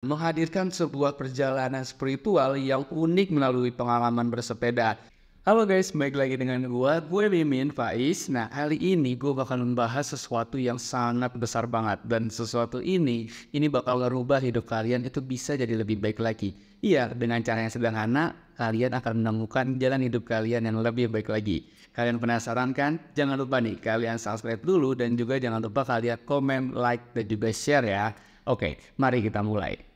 menghadirkan sebuah perjalanan spiritual yang unik melalui pengalaman bersepeda. Halo guys, baik lagi dengan gue, gue Mimin Faiz. Nah, kali ini gue bakal membahas sesuatu yang sangat besar banget. Dan sesuatu ini, ini bakal ngerubah hidup kalian itu bisa jadi lebih baik lagi. Iya, dengan cara yang sederhana, kalian akan menemukan jalan hidup kalian yang lebih baik lagi. Kalian penasaran kan? Jangan lupa nih, kalian subscribe dulu dan juga jangan lupa kalian komen, like, dan juga share ya. Oke, mari kita mulai.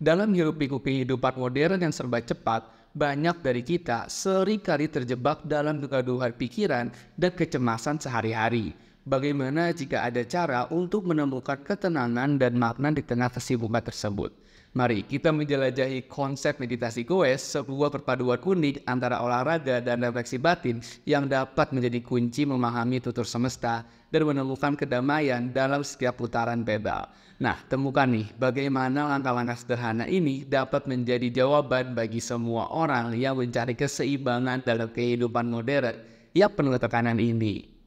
Dalam hirup-pikuk kehidupan modern yang serba cepat, banyak dari kita seringkali terjebak dalam kegaduhan pikiran dan kecemasan sehari-hari. Bagaimana jika ada cara untuk menemukan ketenangan dan makna di tengah kesibukan tersebut? Mari kita menjelajahi konsep meditasi goes, sebuah perpaduan unik antara olahraga dan refleksi batin yang dapat menjadi kunci memahami tutur semesta dan menemukan kedamaian dalam setiap putaran bebel. Nah, temukan nih bagaimana langkah-langkah sederhana ini dapat menjadi jawaban bagi semua orang yang mencari keseimbangan dalam kehidupan modern yang penuh tekanan ini.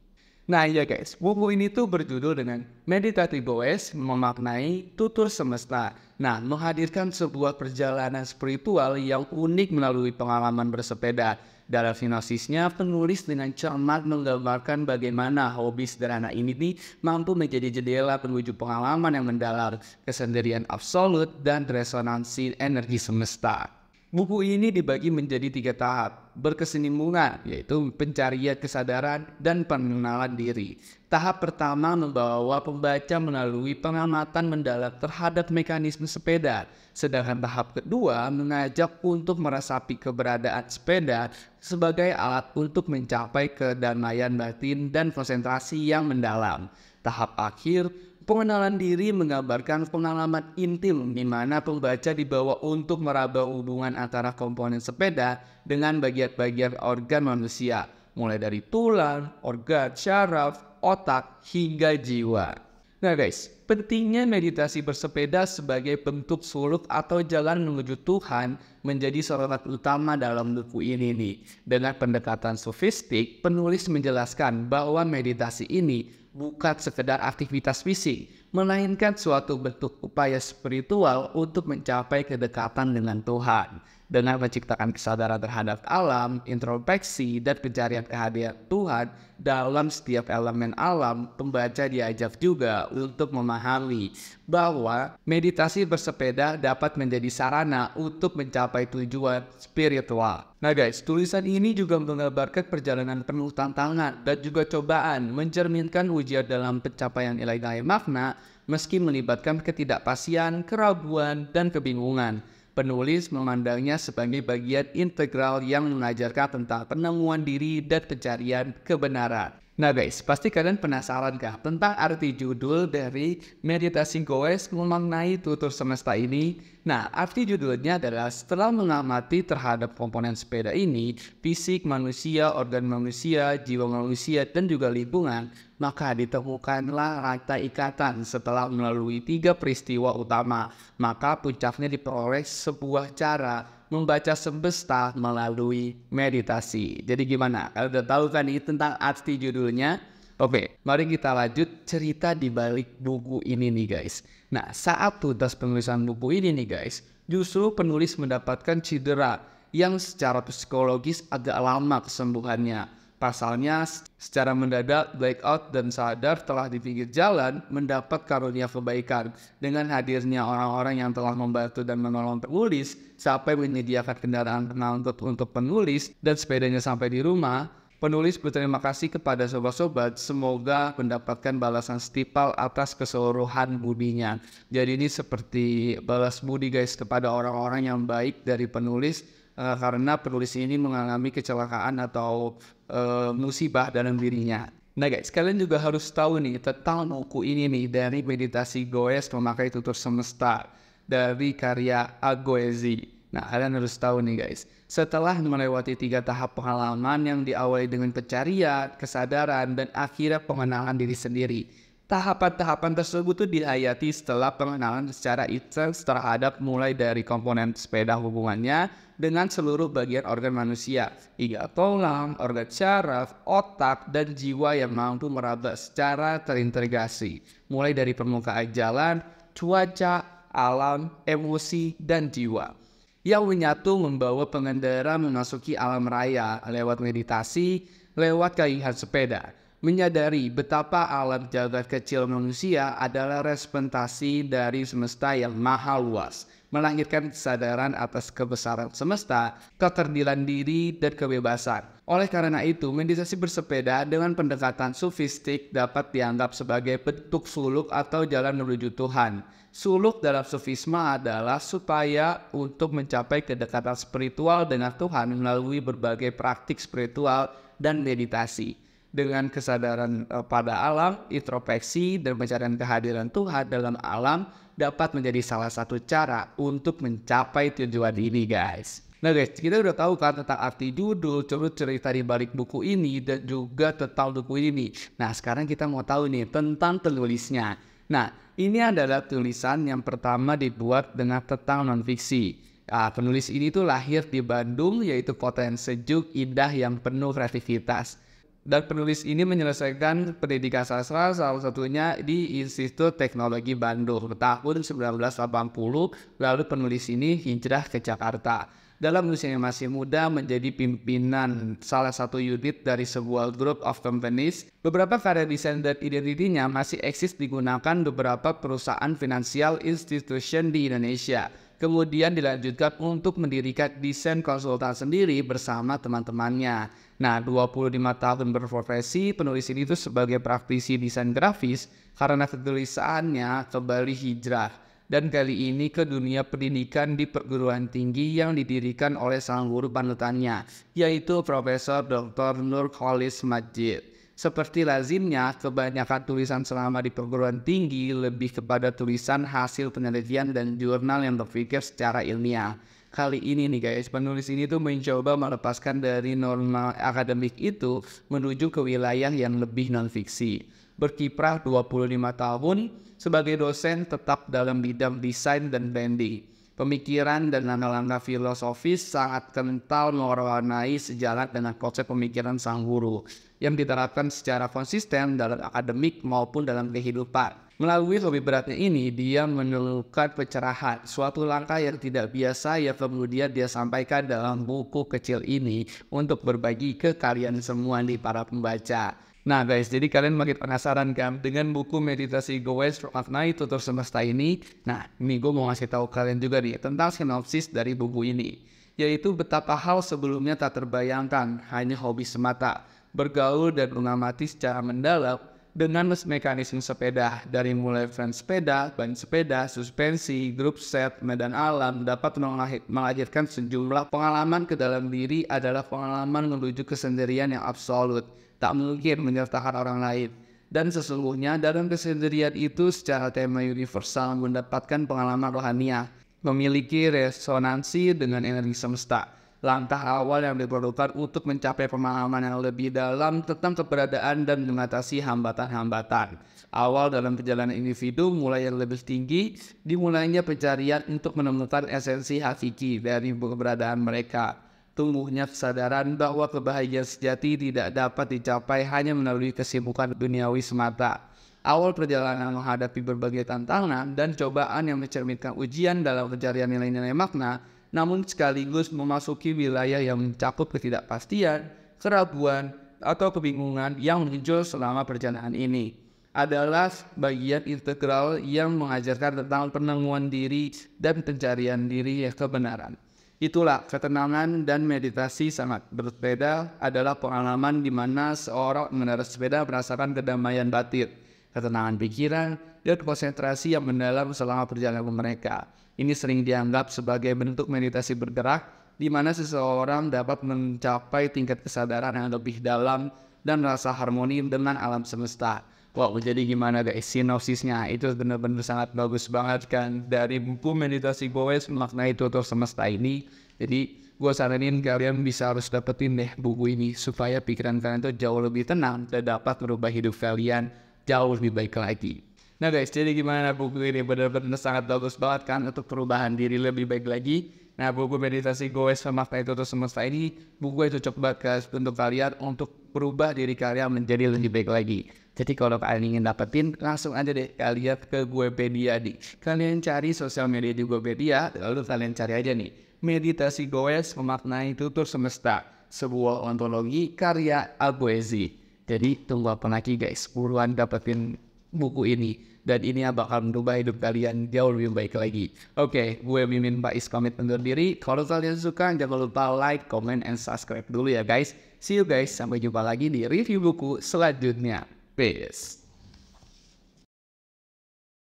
Nah ya guys, buku ini tuh berjudul dengan Meditative Boes memaknai tutur semesta. Nah, menghadirkan sebuah perjalanan spiritual yang unik melalui pengalaman bersepeda. Dalam sinopsisnya, penulis dengan cermat menggambarkan bagaimana hobi sederhana ini nih mampu menjadi jendela menuju pengalaman yang mendalam, kesendirian absolut, dan resonansi energi semesta. Buku ini dibagi menjadi tiga tahap, berkesinimbungan, yaitu pencarian kesadaran dan pengenalan diri. Tahap pertama membawa pembaca melalui pengamatan mendalam terhadap mekanisme sepeda, sedangkan tahap kedua mengajak untuk merasapi keberadaan sepeda sebagai alat untuk mencapai kedamaian batin dan konsentrasi yang mendalam. Tahap akhir Pengenalan diri menggambarkan pengalaman intim di mana pembaca dibawa untuk meraba hubungan antara komponen sepeda dengan bagian-bagian organ manusia, mulai dari tulang, organ, syaraf, otak, hingga jiwa. Nah guys, pentingnya meditasi bersepeda sebagai bentuk suluk atau jalan menuju Tuhan menjadi sorotan utama dalam buku ini nih. Dengan pendekatan sofistik, penulis menjelaskan bahwa meditasi ini bukan sekedar aktivitas fisik, melainkan suatu bentuk upaya spiritual untuk mencapai kedekatan dengan Tuhan dengan menciptakan kesadaran terhadap alam, introspeksi, dan pencarian kehadiran Tuhan dalam setiap elemen alam, pembaca diajak juga untuk memahami bahwa meditasi bersepeda dapat menjadi sarana untuk mencapai tujuan spiritual. Nah guys, tulisan ini juga menggambarkan perjalanan penuh tantangan dan juga cobaan, mencerminkan ujian dalam pencapaian nilai-nilai makna meski melibatkan ketidakpastian, keraguan, dan kebingungan. Penulis memandangnya sebagai bagian integral yang mengajarkan tentang penemuan diri dan pencarian kebenaran. Nah guys, pasti kalian penasaran kah tentang arti judul dari meditasi goes mengenai tutur semesta ini? Nah, arti judulnya adalah setelah mengamati terhadap komponen sepeda ini, fisik manusia, organ manusia, jiwa manusia, dan juga lingkungan, maka ditemukanlah rantai ikatan setelah melalui tiga peristiwa utama. Maka puncaknya diperoleh sebuah cara membaca semesta melalui meditasi. Jadi gimana? Kalau udah tahu kan ini tentang arti judulnya, Oke, mari kita lanjut cerita di balik buku ini nih guys. Nah, saat tuntas penulisan buku ini nih guys, justru penulis mendapatkan cedera yang secara psikologis agak lama kesembuhannya Pasalnya, secara mendadak, blackout dan sadar telah di pinggir jalan mendapat karunia kebaikan. Dengan hadirnya orang-orang yang telah membantu dan menolong penulis, sampai menyediakan kendaraan penuntut untuk penulis dan sepedanya sampai di rumah, penulis berterima kasih kepada sobat-sobat semoga mendapatkan balasan setipal atas keseluruhan budinya. Jadi ini seperti balas budi guys kepada orang-orang yang baik dari penulis eh, karena penulis ini mengalami kecelakaan atau Eh, musibah dalam dirinya. Nah guys, kalian juga harus tahu nih tentang buku ini nih dari meditasi Goes memakai tutur semesta dari karya Agoezi. Nah, kalian harus tahu nih guys, setelah melewati tiga tahap pengalaman yang diawali dengan pencarian, kesadaran, dan akhirnya pengenalan diri sendiri, Tahapan-tahapan tersebut tuh dihayati setelah pengenalan secara intens terhadap mulai dari komponen sepeda hubungannya dengan seluruh bagian organ manusia, hingga tulang, organ syaraf, otak, dan jiwa yang mampu meraba secara terintegrasi. Mulai dari permukaan jalan, cuaca, alam, emosi, dan jiwa yang menyatu membawa pengendara memasuki alam raya lewat meditasi, lewat kayuhan sepeda menyadari betapa alam jagat kecil manusia adalah representasi dari semesta yang maha luas, melahirkan kesadaran atas kebesaran semesta, keterdilan diri, dan kebebasan. Oleh karena itu, meditasi bersepeda dengan pendekatan sufistik dapat dianggap sebagai bentuk suluk atau jalan menuju Tuhan. Suluk dalam sufisme adalah supaya untuk mencapai kedekatan spiritual dengan Tuhan melalui berbagai praktik spiritual dan meditasi dengan kesadaran eh, pada alam, introspeksi, dan pencarian kehadiran Tuhan dalam alam dapat menjadi salah satu cara untuk mencapai tujuan ini guys. Nah guys, kita udah tahu kan tentang arti judul, cerita cerita di balik buku ini, dan juga tentang buku ini. Nah sekarang kita mau tahu nih tentang penulisnya. Nah, ini adalah tulisan yang pertama dibuat dengan tentang non-fiksi. Nah, penulis ini tuh lahir di Bandung, yaitu kota yang sejuk, indah, yang penuh kreativitas dan penulis ini menyelesaikan pendidikan sastra salah satunya di Institut Teknologi Bandung tahun 1980 lalu penulis ini hijrah ke Jakarta dalam usianya masih muda menjadi pimpinan salah satu unit dari sebuah group of companies. Beberapa karya desain dan identitinya masih eksis digunakan beberapa perusahaan finansial institution di Indonesia. Kemudian dilanjutkan untuk mendirikan desain konsultan sendiri bersama teman-temannya. Nah, 25 tahun berprofesi, penulis ini itu sebagai praktisi desain grafis karena ketulisannya kembali hijrah. Dan kali ini ke dunia pendidikan di perguruan tinggi yang didirikan oleh sang guru panutannya, yaitu Profesor Dr. Nur Khalis Majid. Seperti lazimnya, kebanyakan tulisan selama di perguruan tinggi lebih kepada tulisan hasil penelitian dan jurnal yang berpikir secara ilmiah. Kali ini nih guys, penulis ini tuh mencoba melepaskan dari norma akademik itu menuju ke wilayah yang lebih non-fiksi. Berkiprah 25 tahun, sebagai dosen tetap dalam bidang desain dan branding Pemikiran dan langkah-langkah filosofis sangat kental mewarnai sejarah dengan konsep pemikiran sang guru yang diterapkan secara konsisten dalam akademik maupun dalam kehidupan. Melalui hobi beratnya ini, dia menemukan pencerahan, suatu langkah yang tidak biasa yang kemudian dia sampaikan dalam buku kecil ini untuk berbagi ke kalian semua di para pembaca. Nah guys, jadi kalian makin penasaran kan dengan buku meditasi from At Night Tutur Semesta ini. Nah, ini gue mau ngasih tahu kalian juga nih tentang sinopsis dari buku ini. Yaitu betapa hal sebelumnya tak terbayangkan, hanya hobi semata. Bergaul dan mengamati secara mendalam dengan mekanisme sepeda dari mulai frame sepeda, ban sepeda, suspensi, grup set, medan alam dapat melahirkan sejumlah pengalaman ke dalam diri adalah pengalaman menuju kesendirian yang absolut tak mungkin menyertakan orang lain. Dan sesungguhnya dalam kesendirian itu secara tema universal mendapatkan pengalaman rohania, memiliki resonansi dengan energi semesta. Langkah awal yang diperlukan untuk mencapai pemahaman yang lebih dalam tentang keberadaan dan mengatasi hambatan-hambatan. Awal dalam perjalanan individu mulai yang lebih tinggi, dimulainya pencarian untuk menemukan esensi hakiki dari keberadaan mereka tumbuhnya kesadaran bahwa kebahagiaan sejati tidak dapat dicapai hanya melalui kesibukan duniawi semata. Awal perjalanan menghadapi berbagai tantangan dan cobaan yang mencerminkan ujian dalam pencarian nilai-nilai makna, namun sekaligus memasuki wilayah yang mencakup ketidakpastian, keraguan, atau kebingungan yang muncul selama perjalanan ini adalah bagian integral yang mengajarkan tentang penemuan diri dan pencarian diri yang kebenaran. Itulah ketenangan dan meditasi sangat berbeda adalah pengalaman di mana seorang mengendarai sepeda merasakan kedamaian batin, ketenangan pikiran, dan konsentrasi yang mendalam selama perjalanan mereka. Ini sering dianggap sebagai bentuk meditasi bergerak di mana seseorang dapat mencapai tingkat kesadaran yang lebih dalam dan rasa harmoni dengan alam semesta. Wow, jadi gimana guys, sinopsisnya itu benar-benar sangat bagus banget kan dari buku meditasi Boes maknai tutur semesta ini. Jadi gue saranin kalian bisa harus dapetin deh buku ini supaya pikiran kalian itu jauh lebih tenang dan dapat merubah hidup kalian jauh lebih baik lagi. Nah guys, jadi gimana buku ini benar-benar sangat bagus banget kan untuk perubahan diri lebih baik lagi Nah buku meditasi goes sama itu atau semesta ini buku itu cocok banget untuk kalian untuk berubah diri kalian menjadi lebih baik lagi. Jadi kalau kalian ingin dapetin langsung aja deh kalian ke Goepedia di. Kalian cari sosial media di gue Goepedia lalu kalian cari aja nih meditasi goes memaknai tutur semesta sebuah ontologi karya Alboezi. Jadi tunggu apa lagi guys buruan dapetin buku ini dan ini yang bakal merubah hidup kalian jauh lebih baik lagi. Oke, okay, gue Mimin Is komit undur diri. Kalau kalian suka jangan lupa like, comment, and subscribe dulu ya guys. See you guys, sampai jumpa lagi di review buku selanjutnya. Peace.